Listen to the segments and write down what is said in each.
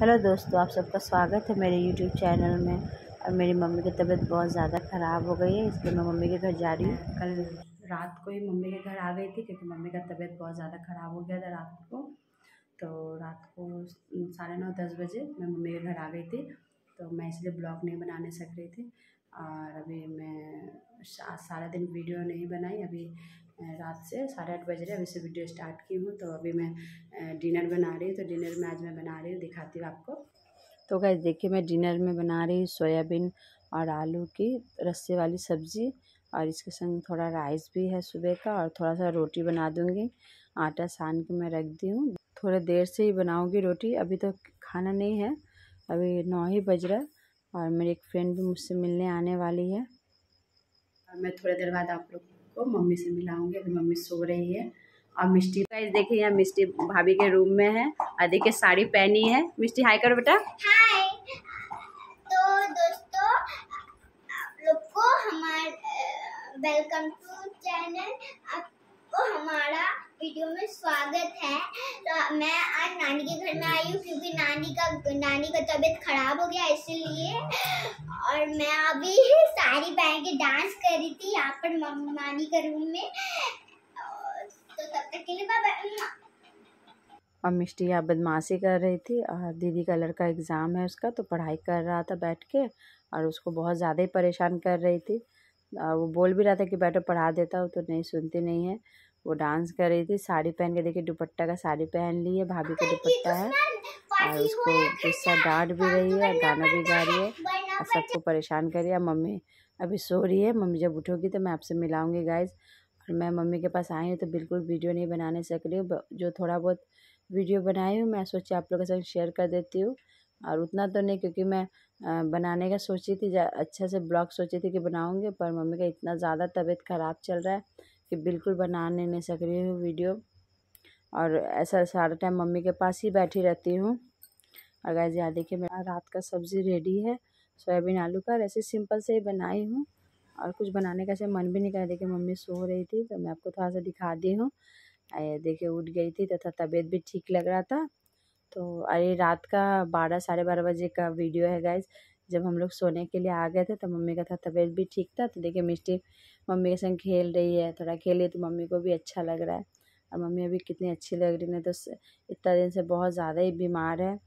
hello दोस्तों आप सबका स्वागत है मेरे यूट्यूब चैनल में और मेरी मम्मी की तबीयत बहुत ज़्यादा ख़राब हो गई है इसलिए मैं मम्मी के घर जा रही हूँ कल रात को ही मम्मी के घर आ गई थी क्योंकि मम्मी का तबीयत बहुत ज़्यादा ख़राब हो गया था रात को तो रात को साढ़े नौ दस बजे मैं मम्मी के घर आ गई थी तो मैं इसलिए ब्लॉग नहीं बनाने सक रही थी और अभी मैं सारा दिन वीडियो नहीं बनाई अभी रात से साढ़े आठ बज रहे अभी से वीडियो स्टार्ट की हूँ तो अभी मैं डिनर बना रही हूँ तो डिनर में आज मैं बना रही हूँ दिखाती हूँ आपको तो गैस देखिए मैं डिनर में बना रही हूँ सोयाबीन और आलू की रस्से वाली सब्ज़ी और इसके संग थोड़ा राइस भी है सुबह का और थोड़ा सा रोटी बना दूँगी आटा सान के मैं रख दी हूँ थोड़ा देर से ही बनाऊँगी रोटी अभी तो खाना नहीं है अभी नौ ही बज रहा है और मेरी एक फ्रेंड भी मुझसे मिलने आने वाली है मैं थोड़ी देर बाद आप लोग आपको मम्मी से मिलाऊंगी अभी मम्मी सो रही है और मिस्टी गाइस देखिए यहाँ मिस्टी भाभी के रूम में है और देखिए साड़ी पहनी है मिस्टी हाई करो बेटा हाय तो दोस्तों लोग को हमारा वेलकम टू चैनल आपको हमारा वीडियो में स्वागत है तो मैं आज नानी के घर में आई हूँ क्योंकि नानी का नानी का तबीयत खराब हो गया इसीलिए और मैं अभी साड़ी पहन के डांस कर रही थी यहाँ पर नानी के रूम में तो तब तक के लिए बाय और मिस्टी यहाँ बदमाशी कर रही थी और दीदी का लड़का एग्ज़ाम है उसका तो पढ़ाई कर रहा था बैठ के और उसको बहुत ज़्यादा ही परेशान कर रही थी वो बोल भी रहा था कि बैठो पढ़ा देता हूँ तो नहीं सुनती नहीं है वो डांस कर रही थी साड़ी पहन के देखिए दुपट्टा का साड़ी पहन ली है भाभी का दुपट्टा है और उसको गुस्सा डांट भी रही है और गाना भी गा रही है और सबको परेशान कर रही है मम्मी अभी सो रही है मम्मी जब उठोगी तो मैं आपसे मिलाऊंगी गाइज और मैं मम्मी के पास आई हूँ तो बिल्कुल वीडियो नहीं बनाने सक रही हूँ जो थोड़ा बहुत वीडियो बनाई हूँ मैं सोची आप लोगों के साथ शेयर कर देती हूँ और उतना तो नहीं क्योंकि मैं बनाने का सोची थी अच्छा से ब्लॉग सोची थी कि बनाऊँगी पर मम्मी का इतना ज़्यादा तबीयत ख़राब चल रहा है कि बिल्कुल बना नहीं, सक रही हूँ वीडियो और ऐसा सारा टाइम मम्मी के पास ही बैठी रहती हूँ और गैस यहाँ देखिए मेरा रात का सब्ज़ी रेडी है सोयाबीन आलू का ऐसे सिंपल से ही बनाई हूँ और कुछ बनाने का ऐसे मन भी नहीं करा देखिए मम्मी सो रही थी तो मैं आपको थोड़ा सा दिखा दी हूँ देखिए उठ गई थी तथा तो तबीयत भी ठीक लग रहा था तो अरे रात का बारह साढ़े बारह बजे का वीडियो है गैस जब हम लोग सोने के लिए आ गए थे तो मम्मी का था तबीयत भी ठीक था तो देखिए मिस्टी मम्मी के संग खेल रही है थोड़ा खेली तो मम्मी को भी अच्छा लग रहा है और मम्मी अभी कितनी अच्छी लग रही है तो इतना दिन से बहुत ज़्यादा ही बीमार है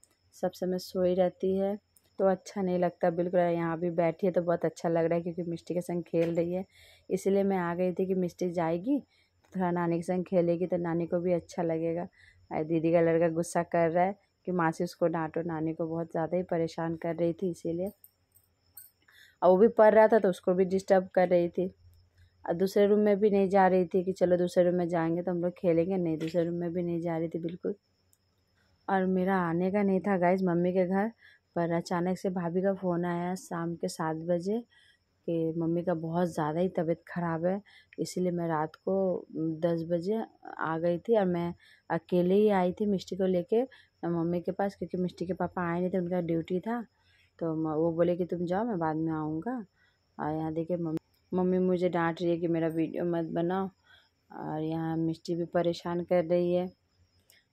सब समय सोई रहती है तो अच्छा नहीं लगता बिल्कुल यहाँ भी बैठी है तो बहुत अच्छा लग रहा है क्योंकि मिस्टी के संग खेल रही है इसीलिए मैं आ गई थी कि मिस्टी जाएगी तो थोड़ा नानी के संग खेलेगी तो नानी को भी अच्छा लगेगा दीदी का लड़का गुस्सा कर रहा है कि मासी उसको डांटो नानी को बहुत ज़्यादा ही परेशान कर रही थी इसीलिए और वो भी पढ़ रहा था तो उसको भी डिस्टर्ब कर रही थी और दूसरे रूम में भी नहीं जा रही थी कि चलो दूसरे रूम में जाएंगे तो हम लोग खेलेंगे नहीं दूसरे रूम में भी नहीं जा रही थी बिल्कुल और मेरा आने का नहीं था गाइज मम्मी के घर पर अचानक से भाभी का फ़ोन आया शाम के सात बजे कि मम्मी का बहुत ज़्यादा ही तबीयत खराब है इसीलिए मैं रात को दस बजे आ गई थी और मैं अकेले ही आई थी मिष्टी को लेके मम्मी के पास क्योंकि मिष्टी के पापा आए नहीं थे उनका ड्यूटी था तो वो बोले कि तुम जाओ मैं बाद में आऊँगा और यहाँ देखिए मम्मी मम्मी मुझे डांट रही है कि मेरा वीडियो मत बनाओ और यहाँ मिष्टी भी परेशान कर रही है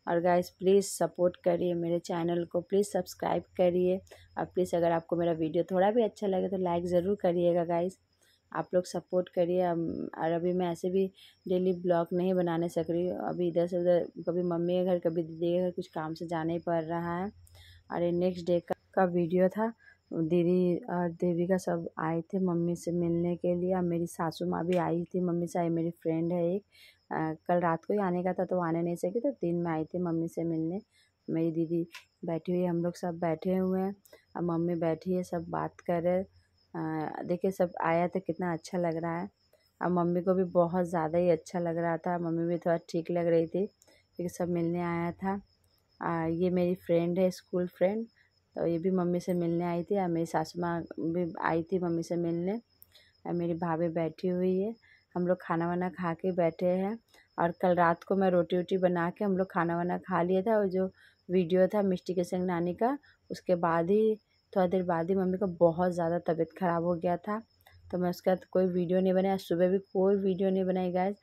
और गाइस प्लीज़ सपोर्ट करिए मेरे चैनल को प्लीज़ सब्सक्राइब करिए और प्लीज़ अगर आपको मेरा वीडियो थोड़ा भी अच्छा लगे तो लाइक ज़रूर करिएगा गाइस आप लोग सपोर्ट करिए और अभी मैं ऐसे भी डेली ब्लॉग नहीं बनाने सक रही अभी इधर से उधर कभी मम्मी के घर कभी दीदी के घर कुछ काम से जाना ही पड़ रहा है और ये नेक्स्ट डे का, का वीडियो था दीदी और का सब आए थे मम्मी से मिलने के लिए और मेरी सासू माँ भी आई थी मम्मी से आई मेरी फ्रेंड है एक कल रात को ही आने का था तो आने नहीं सके तो दिन में आई थी मम्मी से मिलने मेरी दीदी बैठी हुई हम लोग सब बैठे हुए हैं अब मम्मी बैठी है सब बात कर रहे देखिए सब आया तो कितना अच्छा लग रहा है अब मम्मी को भी बहुत ज़्यादा ही अच्छा लग रहा था मम्मी भी थोड़ा ठीक लग रही थी क्योंकि सब मिलने आया था आ, ये मेरी फ्रेंड है स्कूल फ्रेंड तो ये भी मम्मी से मिलने आई थी और मेरी सासू माँ भी आई थी मम्मी से मिलने और मेरी भाभी बैठी हुई है हम लोग खाना वाना खा के बैठे हैं और कल रात को मैं रोटी वोटी बना के हम लोग खाना वाना खा लिया था और जो वीडियो था मिष्टी के संग नानी का उसके बाद ही थोड़ा देर बाद ही मम्मी का बहुत ज़्यादा तबीयत ख़राब हो गया था तो मैं उसके बाद कोई वीडियो नहीं बनाया सुबह भी कोई वीडियो नहीं बनाई गए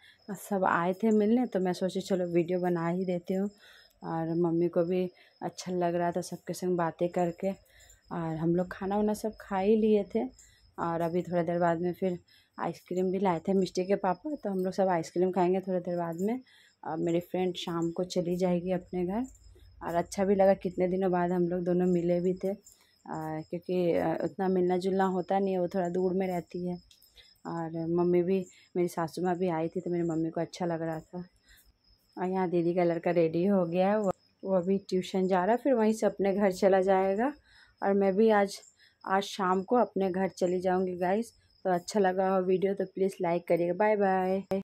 सब आए थे मिलने तो मैं सोची चलो वीडियो बना ही देती हूँ और मम्मी को भी अच्छा लग रहा था सबके संग बातें करके और हम लोग खाना वाना सब खा ही लिए थे और अभी थोड़ा देर बाद में फिर आइसक्रीम भी लाए थे मिस्टी के पापा तो हम लोग सब आइसक्रीम खाएंगे थोड़ी देर बाद में और मेरी फ्रेंड शाम को चली जाएगी अपने घर और अच्छा भी लगा कितने दिनों बाद हम लोग दोनों मिले भी थे आ, क्योंकि उतना मिलना जुलना होता नहीं है वो थोड़ा दूर में रहती है और मम्मी भी मेरी सासू माँ भी आई थी तो मेरी मम्मी को अच्छा लग रहा था और यहाँ दीदी का लड़का रेडी हो गया है वो अभी ट्यूशन जा रहा है फिर वहीं से अपने घर चला जाएगा और मैं भी आज आज शाम को अपने घर चली जाऊँगी गाइस तो अच्छा लगा हो वीडियो तो प्लीज़ लाइक करिएगा बाय बाय